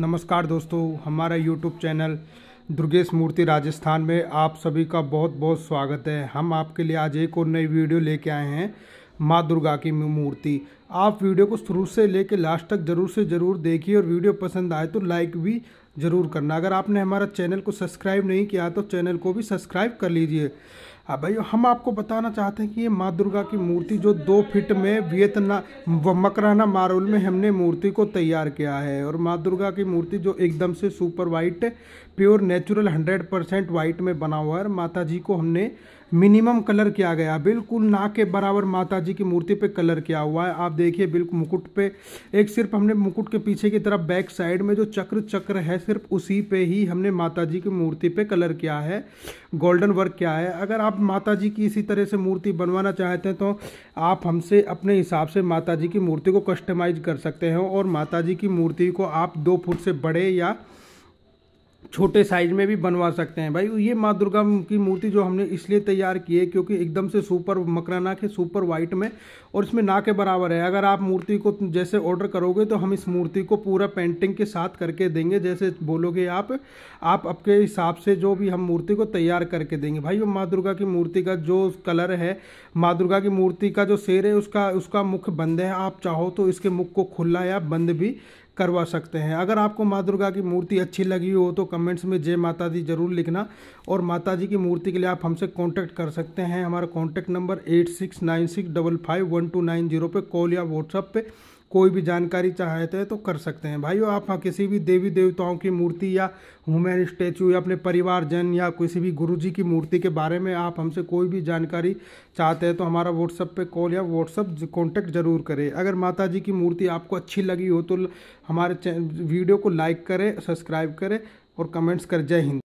नमस्कार दोस्तों हमारा यूट्यूब चैनल दुर्गेश मूर्ति राजस्थान में आप सभी का बहुत बहुत स्वागत है हम आपके लिए आज एक और नई वीडियो लेके आए हैं माँ दुर्गा की मूर्ति आप वीडियो को शुरू से लेकर लास्ट तक ज़रूर से ज़रूर देखिए और वीडियो पसंद आए तो लाइक भी ज़रूर करना अगर आपने हमारा चैनल को सब्सक्राइब नहीं किया तो चैनल को भी सब्सक्राइब कर लीजिए अब भाई हम आपको बताना चाहते हैं कि ये माँ दुर्गा की मूर्ति जो दो फिट में व मकराना मारोल में हमने मूर्ति को तैयार किया है और माँ दुर्गा की मूर्ति जो एकदम से super white pure natural hundred percent white में बना हुआ है और माता जी को हमने मिनिमम कलर किया गया बिल्कुल ना के बराबर माता जी की मूर्ति पर कलर किया हुआ है आप देखिए बिल्कुल मुकुट पे एक सिर्फ हमने मुकुट के पीछे की तरफ बैक साइड में जो चक्र चक्र है सिर्फ उसी पे ही हमने माता जी की मूर्ति पे कलर किया है गोल्डन वर्क किया है अगर आप माता जी की इसी तरह से मूर्ति बनवाना चाहते हैं तो आप हमसे अपने हिसाब से माता जी की मूर्ति को कस्टमाइज कर सकते हैं और माता जी की मूर्ति को आप दो फुट से बड़े या छोटे साइज में भी बनवा सकते हैं भाई ये माँ दुर्गा की मूर्ति जो हमने इसलिए तैयार की है क्योंकि एकदम से सुपर मकरा नाक है सुपर वाइट में और इसमें ना के बराबर है अगर आप मूर्ति को जैसे ऑर्डर करोगे तो हम इस मूर्ति को पूरा पेंटिंग के साथ करके देंगे जैसे बोलोगे आप आप आपके हिसाब से जो भी हम मूर्ति को तैयार करके देंगे भाई वो माँ दुर्गा की मूर्ति का जो कलर है माँ दुर्गा की मूर्ति का जो शेर है उसका उसका मुख बंद है आप चाहो तो इसके मुख को खुला या बंद भी करवा सकते हैं अगर आपको माँ दुर्गा की मूर्ति अच्छी लगी हो तो कमेंट्स में जय माता दी जरूर लिखना और माता जी की मूर्ति के लिए आप हमसे कांटेक्ट कर सकते हैं हमारा contact number eight six nine six double five one two nine zero पर कॉल या व्हाट्सअप पर कोई भी जानकारी चाहते हैं तो कर सकते हैं भाइयों आप हाँ किसी भी देवी देवताओं की मूर्ति या वुमेन स्टैचू या अपने परिवारजन या किसी भी गुरुजी की मूर्ति के बारे में आप हमसे कोई भी जानकारी चाहते हैं तो हमारा व्हाट्सअप पे कॉल या व्हाट्सअप कॉन्टैक्ट जरूर करें अगर माता जी की मूर्ति आपको अच्छी लगी हो तो हमारे वीडियो को लाइक करें सब्सक्राइब करें और कमेंट्स कर जय हिंद